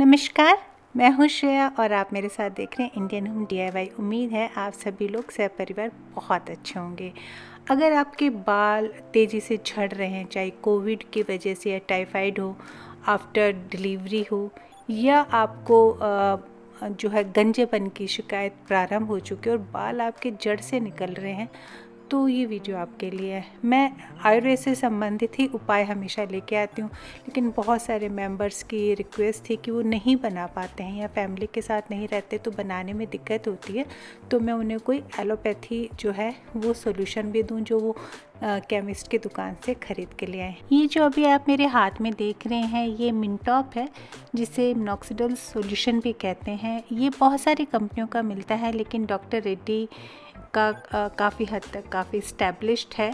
नमस्कार मैं हूं श्रेया और आप मेरे साथ देख रहे हैं इंडियन होम डीआईवाई उम्मीद है आप सभी लोग सह परिवार बहुत अच्छे होंगे अगर आपके बाल तेज़ी से झड़ रहे हैं चाहे कोविड की वजह से या टाइफाइड हो आफ्टर डिलीवरी हो या आपको जो है गंजेपन की शिकायत प्रारंभ हो चुकी है और बाल आपके जड़ से निकल रहे हैं तो ये वीडियो आपके लिए है मैं आयुर्वेद से संबंधित ही उपाय हमेशा लेके आती हूँ लेकिन बहुत सारे मेंबर्स की रिक्वेस्ट थी कि वो नहीं बना पाते हैं या फैमिली के साथ नहीं रहते तो बनाने में दिक्कत होती है तो मैं उन्हें कोई एलोपैथी जो है वो सोल्यूशन भी दूँ जो वो केमिस्ट की दुकान से ख़रीद के ले आए ये जो अभी आप मेरे हाथ में देख रहे हैं ये मिनटॉप है जिसे नॉक्सीडल सॉल्यूशन भी कहते हैं ये बहुत सारी कंपनियों का मिलता है लेकिन डॉक्टर रेड्डी का काफ़ी हद तक काफ़ी इस्टेब्लिश्ड है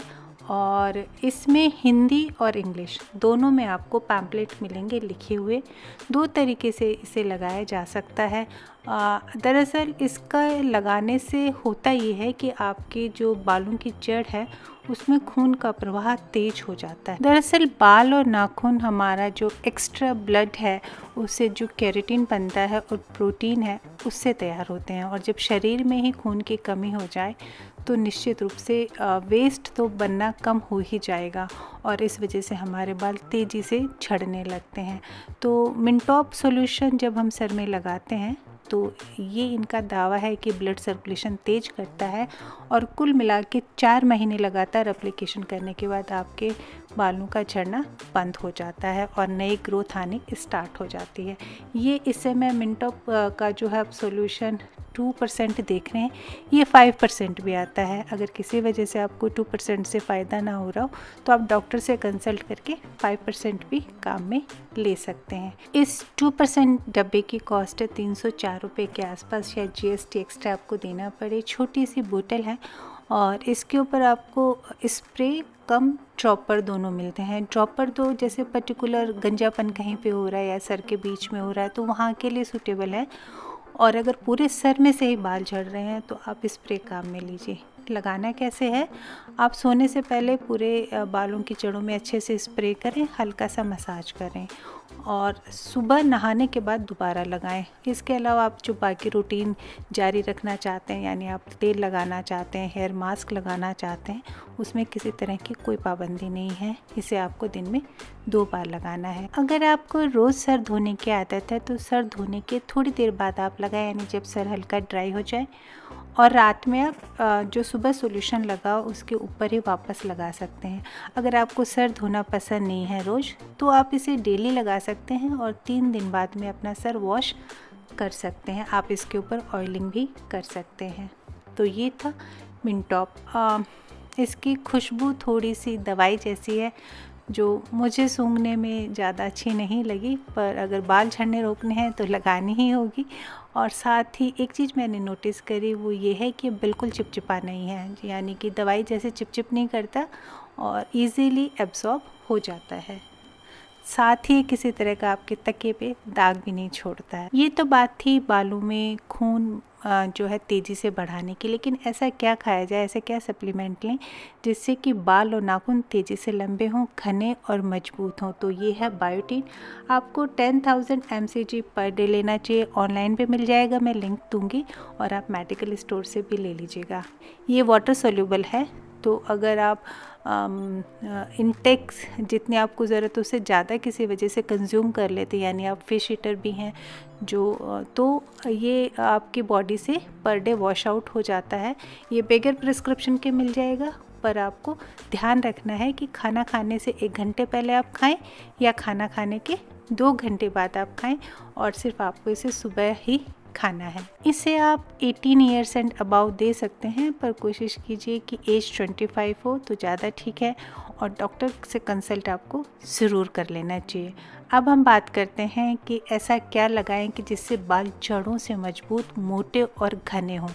और इसमें हिंदी और इंग्लिश दोनों में आपको पैम्पलेट मिलेंगे लिखे हुए दो तरीके से इसे लगाया जा सकता है दरअसल इसका लगाने से होता ये है कि आपके जो बालों की जड़ है उसमें खून का प्रवाह तेज हो जाता है दरअसल बाल और नाखून हमारा जो एक्स्ट्रा ब्लड है उससे जो कैरेटिन बनता है और प्रोटीन है उससे तैयार होते हैं और जब शरीर में ही खून की कमी हो जाए तो निश्चित रूप से वेस्ट तो बनना कम हो ही जाएगा और इस वजह से हमारे बाल तेज़ी से झड़ने लगते हैं तो मिनटॉप सॉल्यूशन जब हम सर में लगाते हैं तो ये इनका दावा है कि ब्लड सर्कुलेशन तेज करता है और कुल मिला के चार महीने लगातार अप्लीकेशन करने के बाद आपके बालों का झड़ना बंद हो जाता है और नए ग्रोथ आने स्टार्ट हो जाती है ये इस समय मिनटॉप का जो है सोल्यूशन टू परसेंट देख रहे हैं ये फाइव परसेंट भी आता है अगर किसी वजह से आपको टू परसेंट से फ़ायदा ना हो रहा हो तो आप डॉक्टर से कंसल्ट करके फाइव परसेंट भी काम में ले सकते हैं इस टू परसेंट डब्बे की कॉस्ट है तीन सौ चार रुपये के आसपास शायद टी एक्स्ट्रा आपको देना पड़े छोटी सी बोतल है और इसके ऊपर आपको स्प्रे कम ड्रॉपर दोनों मिलते हैं ड्रॉपर तो जैसे पर्टिकुलर गंजापन कहीं पे हो रहा है या सर के बीच में हो रहा है तो वहाँ के लिए सूटेबल है और अगर पूरे सर में से ही बाल झड़ रहे हैं तो आप स्प्रे काम में लीजिए लगाना कैसे है आप सोने से पहले पूरे बालों की जड़ों में अच्छे से स्प्रे करें हल्का सा मसाज करें और सुबह नहाने के बाद दोबारा लगाएं इसके अलावा आप जो बाकी रूटीन जारी रखना चाहते हैं यानी आप तेल लगाना चाहते हैं हेयर मास्क लगाना चाहते हैं उसमें किसी तरह की कोई पाबंदी नहीं है इसे आपको दिन में दो बार लगाना है अगर आपको रोज़ सर धोने की आदत है तो सर धोने के थोड़ी देर बाद आप लगाएं यानी जब सर हल्का ड्राई हो जाए और रात में आप जो सुबह सोल्यूशन लगाओ उसके ऊपर ही वापस लगा सकते हैं अगर आपको सर धोना पसंद नहीं है रोज़ तो आप इसे डेली लगा सकते हैं और तीन दिन बाद में अपना सर वॉश कर सकते हैं आप इसके ऊपर ऑयलिंग भी कर सकते हैं तो ये था मिनटॉप इसकी खुशबू थोड़ी सी दवाई जैसी है जो मुझे सूंघने में ज़्यादा अच्छी नहीं लगी पर अगर बाल झड़ने रोकने हैं तो लगानी ही होगी और साथ ही एक चीज़ मैंने नोटिस करी वो ये है कि बिल्कुल चिपचिपा नहीं है यानी कि दवाई जैसे चिपचिप नहीं करता और इजीली एब्जॉर्ब हो जाता है साथ ही किसी तरह का आपके तके पे दाग भी नहीं छोड़ता है ये तो बात थी बालों में खून जो है तेज़ी से बढ़ाने की लेकिन ऐसा क्या खाया जाए ऐसा क्या सप्लीमेंट लें जिससे कि बाल और नाखून तेज़ी से लंबे हों घने और मजबूत हों तो ये है बायोटीन आपको ten thousand M C G per day लेना चाहिए ऑनलाइन पे मिल जाएगा मैं लिंक दूँगी और आप मेडिकल स्टोर से भी ले लीजिएगा ये वाटर सोल्यूबल है तो अगर आप इंटेक्स जितने आपको ज़रूरत है उससे ज़्यादा किसी वजह से कंज्यूम कर लेते हैं यानी आप फिश ईटर भी हैं जो तो ये आपकी बॉडी से पर डे वॉश आउट हो जाता है ये बगैर प्रिस्क्रिप्शन के मिल जाएगा पर आपको ध्यान रखना है कि खाना खाने से एक घंटे पहले आप खाएं या खाना खाने के दो घंटे बाद आप खाएं और सिर्फ आपको इसे सुबह ही खाना है इसे आप 18 ईयर्स एंड अबाउ दे सकते हैं पर कोशिश कीजिए कि एज 25 हो तो ज़्यादा ठीक है और डॉक्टर से कंसल्ट आपको ज़रूर कर लेना चाहिए अब हम बात करते हैं कि ऐसा क्या लगाएं कि जिससे बाल जड़ों से मजबूत मोटे और घने हों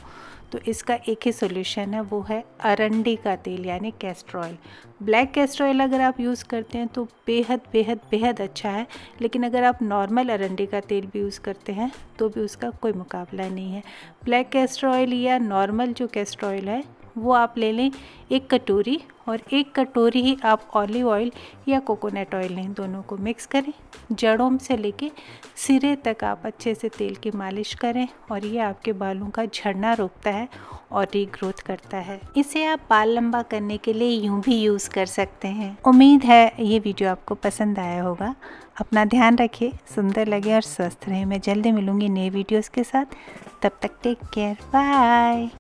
तो इसका एक ही सोल्यूशन है वो है अरंडी का तेल यानी castor oil black castor oil अगर आप यूज़ करते हैं तो बेहद बेहद बेहद अच्छा है लेकिन अगर आप नॉर्मल अरंडी का तेल भी यूज़ करते हैं तो भी उसका कोई मुकाबला नहीं है ब्लैक कैस्टर ऑयल या नॉर्मल जो कैस्टर ऑयल है वो आप ले लें एक कटोरी और एक कटोरी ही आप ऑलिव ऑयल या कोकोनट ऑयल लें दोनों को मिक्स करें जड़ों से लेके सिरे तक आप अच्छे से तेल की मालिश करें और ये आपके बालों का झड़ना रोकता है और रीग्रोथ करता है इसे आप बाल लंबा करने के लिए यूँ भी यूज़ कर सकते हैं उम्मीद है ये वीडियो आपको पसंद आया होगा अपना ध्यान रखिए सुंदर लगे और स्वस्थ रहें मैं जल्दी मिलूँगी नए वीडियोज़ के साथ तब तक टेक केयर बाय